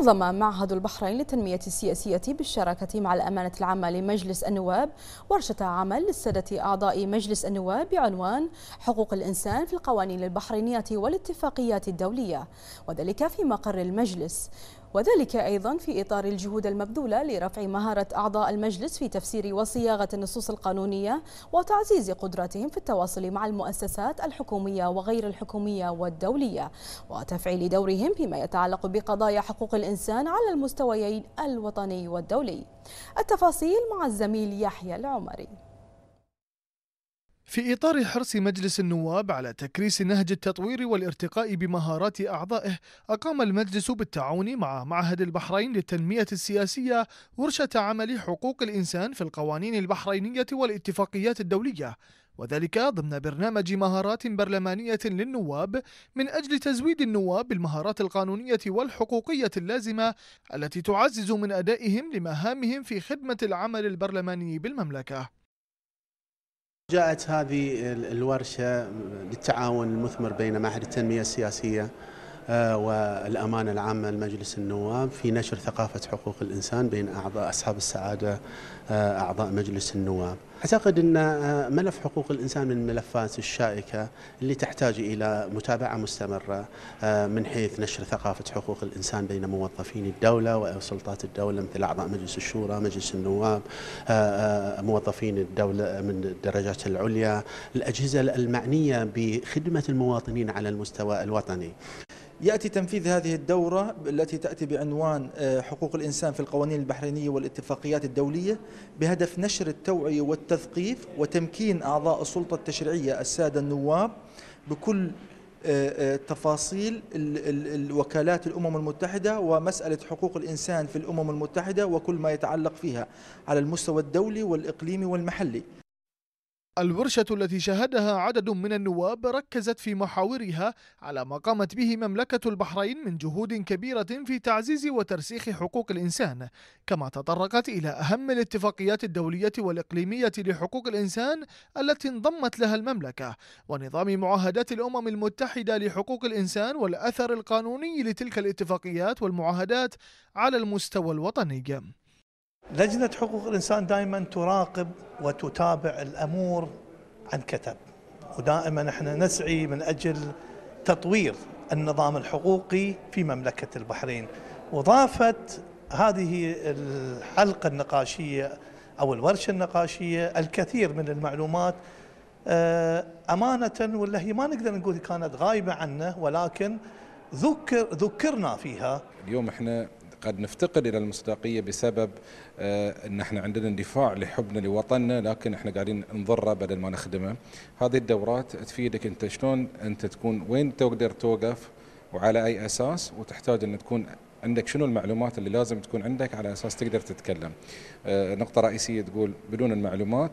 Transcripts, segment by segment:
نظم معهد البحرين للتنمية السياسية بالشراكة مع الأمانة العامة لمجلس النواب ورشة عمل للسادة أعضاء مجلس النواب بعنوان حقوق الإنسان في القوانين البحرينية والاتفاقيات الدولية وذلك في مقر المجلس وذلك أيضا في إطار الجهود المبذولة لرفع مهارة أعضاء المجلس في تفسير وصياغة النصوص القانونية وتعزيز قدراتهم في التواصل مع المؤسسات الحكومية وغير الحكومية والدولية وتفعيل دورهم فيما يتعلق بقضايا حقوق الإنسان على المستويين الوطني والدولي التفاصيل مع الزميل يحيى العمري في إطار حرص مجلس النواب على تكريس نهج التطوير والارتقاء بمهارات أعضائه أقام المجلس بالتعاون مع معهد البحرين للتنمية السياسية ورشة عمل حقوق الإنسان في القوانين البحرينية والاتفاقيات الدولية وذلك ضمن برنامج مهارات برلمانية للنواب من أجل تزويد النواب بالمهارات القانونية والحقوقية اللازمة التي تعزز من أدائهم لمهامهم في خدمة العمل البرلماني بالمملكة جاءت هذه الورشة للتعاون المثمر بين معهد التنمية السياسية آه، والأمانة العامة لمجلس النواب في نشر ثقافة حقوق الإنسان بين أعضاء أصحاب السعادة آه، أعضاء مجلس النواب أعتقد أن آه، ملف حقوق الإنسان من الملفات الشائكة اللي تحتاج إلى متابعة مستمرة من حيث نشر ثقافة حقوق الإنسان بين موظفين الدولة وسلطات الدولة مثل أعضاء مجلس الشورى مجلس النواب موظفين الدولة من الدرجات العليا الأجهزة المعنية بخدمة المواطنين على المستوى الوطني يأتي تنفيذ هذه الدورة التي تأتي بعنوان آه، حقوق الإنسان في القوانين البحرينية والاتفاقيات الدولية بهدف نشر التوعية والتثقيف وتمكين أعضاء السلطة التشريعية السادة النواب بكل آه، آه، تفاصيل الوكالات الأمم المتحدة ومسألة حقوق الإنسان في الأمم المتحدة وكل ما يتعلق فيها على المستوى الدولي والإقليمي والمحلي الورشة التي شهدها عدد من النواب ركزت في محاورها على ما قامت به مملكة البحرين من جهود كبيرة في تعزيز وترسيخ حقوق الإنسان، كما تطرقت إلى أهم الاتفاقيات الدولية والإقليمية لحقوق الإنسان التي انضمت لها المملكة، ونظام معاهدات الأمم المتحدة لحقوق الإنسان والأثر القانوني لتلك الاتفاقيات والمعاهدات على المستوى الوطني. لجنة حقوق الإنسان دائما تراقب وتتابع الأمور عن كتب ودائما احنا نسعي من أجل تطوير النظام الحقوقي في مملكة البحرين وضافت هذه الحلقة النقاشية أو الورشة النقاشية الكثير من المعلومات آه، أمانة ولا هي ما نقدر نقول كانت غايبة عنا ولكن ذكر ذكرنا فيها اليوم احنا قد نفتقد الى المصداقيه بسبب آه، ان احنا عندنا اندفاع لحبنا لوطننا لكن احنا قاعدين نضره بدل ما نخدمه. هذه الدورات تفيدك انت شلون انت تكون وين تقدر توقف وعلى اي اساس وتحتاج ان تكون عندك شنو المعلومات اللي لازم تكون عندك على اساس تقدر تتكلم. آه، نقطه رئيسيه تقول بدون المعلومات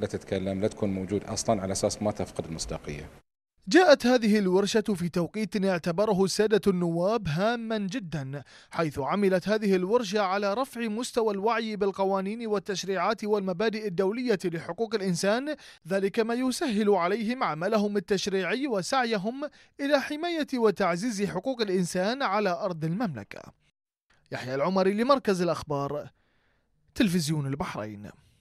لا تتكلم لا تكون موجود اصلا على اساس ما تفقد المصداقيه. جاءت هذه الورشة في توقيت اعتبره سادة النواب هاما جدا حيث عملت هذه الورشة على رفع مستوى الوعي بالقوانين والتشريعات والمبادئ الدولية لحقوق الإنسان ذلك ما يسهل عليهم عملهم التشريعي وسعيهم إلى حماية وتعزيز حقوق الإنسان على أرض المملكة يحيى العمري لمركز الأخبار تلفزيون البحرين